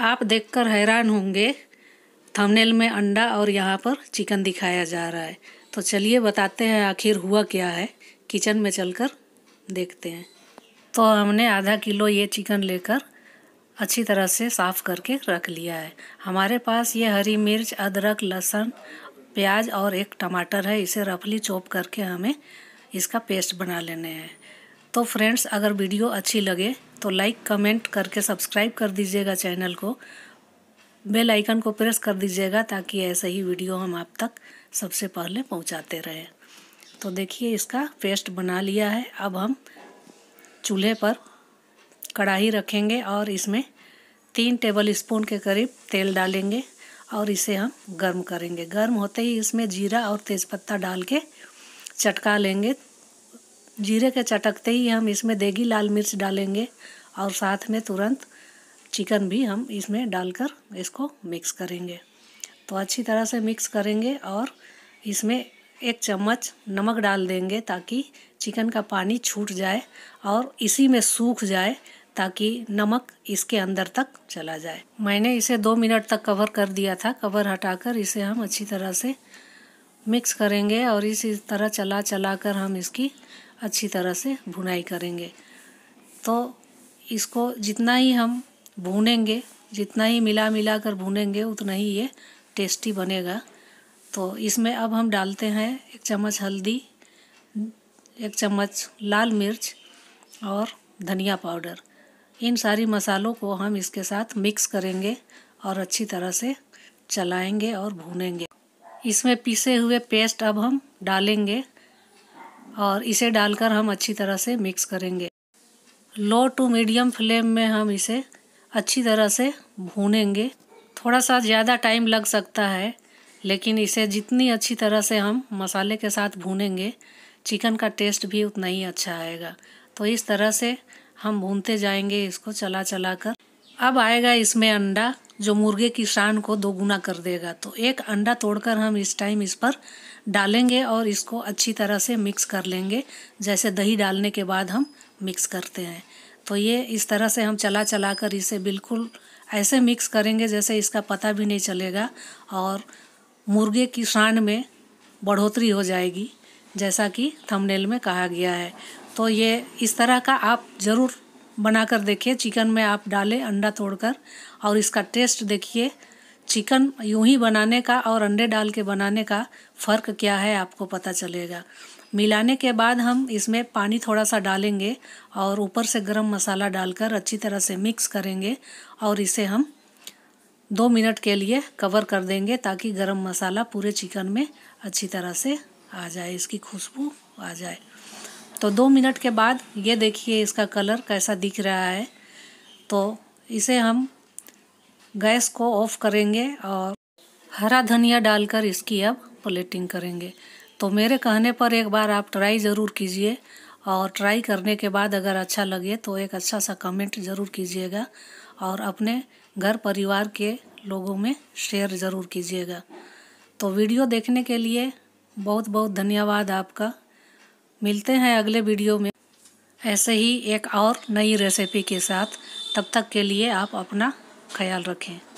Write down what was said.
आप देखकर हैरान होंगे थंबनेल में अंडा और यहाँ पर चिकन दिखाया जा रहा है तो चलिए बताते हैं आखिर हुआ क्या है किचन में चलकर देखते हैं तो हमने आधा किलो ये चिकन लेकर अच्छी तरह से साफ़ करके रख लिया है हमारे पास ये हरी मिर्च अदरक लहसुन प्याज और एक टमाटर है इसे रफली चॉप करके हमें इसका पेस्ट बना लेने हैं तो फ्रेंड्स अगर वीडियो अच्छी लगे तो लाइक कमेंट करके सब्सक्राइब कर दीजिएगा चैनल को बेल आइकन को प्रेस कर दीजिएगा ताकि ऐसे ही वीडियो हम आप तक सबसे पहले पहुंचाते रहें तो देखिए इसका पेस्ट बना लिया है अब हम चूल्हे पर कढ़ाई रखेंगे और इसमें तीन टेबल स्पून के करीब तेल डालेंगे और इसे हम गर्म करेंगे गर्म होते ही इसमें जीरा और तेज़पत्ता डाल के चटका लेंगे जीरे के चटकते ही हम इसमें देगी लाल मिर्च डालेंगे और साथ में तुरंत चिकन भी हम इसमें डालकर इसको मिक्स करेंगे तो अच्छी तरह से मिक्स करेंगे और इसमें एक चम्मच नमक डाल देंगे ताकि चिकन का पानी छूट जाए और इसी में सूख जाए ताकि नमक इसके अंदर तक चला जाए मैंने इसे दो मिनट तक कवर कर दिया था कवर हटाकर इसे हम अच्छी तरह से मिक्स करेंगे और इसी तरह चला चला कर हम इसकी अच्छी तरह से भुनाई करेंगे तो इसको जितना ही हम भूनेंगे जितना ही मिला मिला कर भूनेंगे उतना ही ये टेस्टी बनेगा तो इसमें अब हम डालते हैं एक चम्मच हल्दी एक चम्मच लाल मिर्च और धनिया पाउडर इन सारी मसालों को हम इसके साथ मिक्स करेंगे और अच्छी तरह से चलाएंगे और भूनेंगे इसमें पीसे हुए पेस्ट अब हम डालेंगे और इसे डालकर हम अच्छी तरह से मिक्स करेंगे लो टू मीडियम फ्लेम में हम इसे अच्छी तरह से भूनेंगे थोड़ा सा ज़्यादा टाइम लग सकता है लेकिन इसे जितनी अच्छी तरह से हम मसाले के साथ भूनेंगे चिकन का टेस्ट भी उतना ही अच्छा आएगा तो इस तरह से हम भूनते जाएंगे इसको चला चला कर अब आएगा इसमें अंडा जो मुर्गे की शान को दोगुना कर देगा तो एक अंडा तोड़कर हम इस टाइम इस पर डालेंगे और इसको अच्छी तरह से मिक्स कर लेंगे जैसे दही डालने के बाद हम मिक्स करते हैं तो ये इस तरह से हम चला चला कर इसे बिल्कुल ऐसे मिक्स करेंगे जैसे इसका पता भी नहीं चलेगा और मुर्गे की शान में बढ़ोतरी हो जाएगी जैसा कि थंबनेल में कहा गया है तो ये इस तरह का आप ज़रूर बनाकर देखिए चिकन में आप डालें अंडा तोड़कर और इसका टेस्ट देखिए चिकन यूं ही बनाने का और अंडे डाल के बनाने का फ़र्क क्या है आपको पता चलेगा मिलाने के बाद हम इसमें पानी थोड़ा सा डालेंगे और ऊपर से गरम मसाला डालकर अच्छी तरह से मिक्स करेंगे और इसे हम दो मिनट के लिए कवर कर देंगे ताकि गरम मसाला पूरे चिकन में अच्छी तरह से आ जाए इसकी खुशबू आ जाए तो दो मिनट के बाद ये देखिए इसका कलर कैसा दिख रहा है तो इसे हम गैस को ऑफ करेंगे और हरा धनिया डालकर इसकी अब प्लेटिंग करेंगे तो मेरे कहने पर एक बार आप ट्राई ज़रूर कीजिए और ट्राई करने के बाद अगर अच्छा लगे तो एक अच्छा सा कमेंट ज़रूर कीजिएगा और अपने घर परिवार के लोगों में शेयर ज़रूर कीजिएगा तो वीडियो देखने के लिए बहुत बहुत धन्यवाद आपका मिलते हैं अगले वीडियो में ऐसे ही एक और नई रेसिपी के साथ तब तक के लिए आप अपना ख्याल रखें